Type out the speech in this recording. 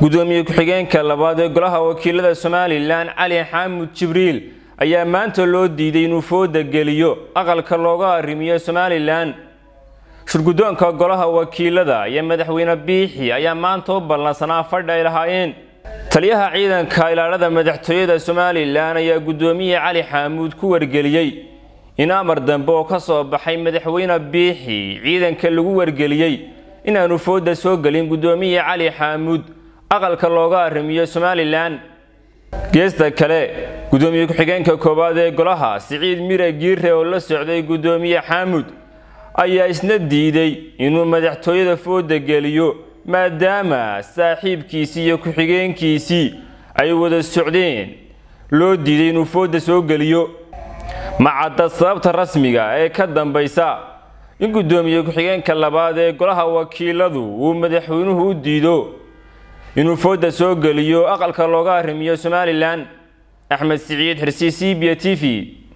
gudoomiye ku-xigeenka labaad ee golaha wakiilada somalilan cali xaamud jibriil ayaa maanta loo diiday inuu fooda geliyo aqalka looga arrimiyo somalilan shirgudoonka golaha wakiilada iyo madaxweyne biixi ayaa maanta u ballansanaa fadhi ay lahaayeen taliyaha ciidanka ilaalada madaxtooyada somalilan ayaa gudoomiye cali xaamuud ku wargeliyey in amar dambe oo ka soo baxay madaxweyne biixi ciidanka lagu wargeliyey inaanu fooda soo gelin gudoomiye cali xaamuud aqalka looga arrimiyo somalilan geesta kale gudoomiye ku-xigeenka koowaad ee golaha siciid mira giire oo la socday gudoomiye xaamud ayaa isna diiday inuu madaxtooyada fooda geliyo maadaama saaxiibkiisii iyo ku-xigeenkiisii ay wada socdeen loo diiday inuu fooda soo geliyo macadda sababta rasmiga ah ee ka dambaysa in gudoomiye ku-xigeenka labaad ee golaha wakiiladu uu madaxweynuhu u diido inuu fooda soo geliyo aqalka looga arrimiyo somalilan axmed siciid xirsi c b t v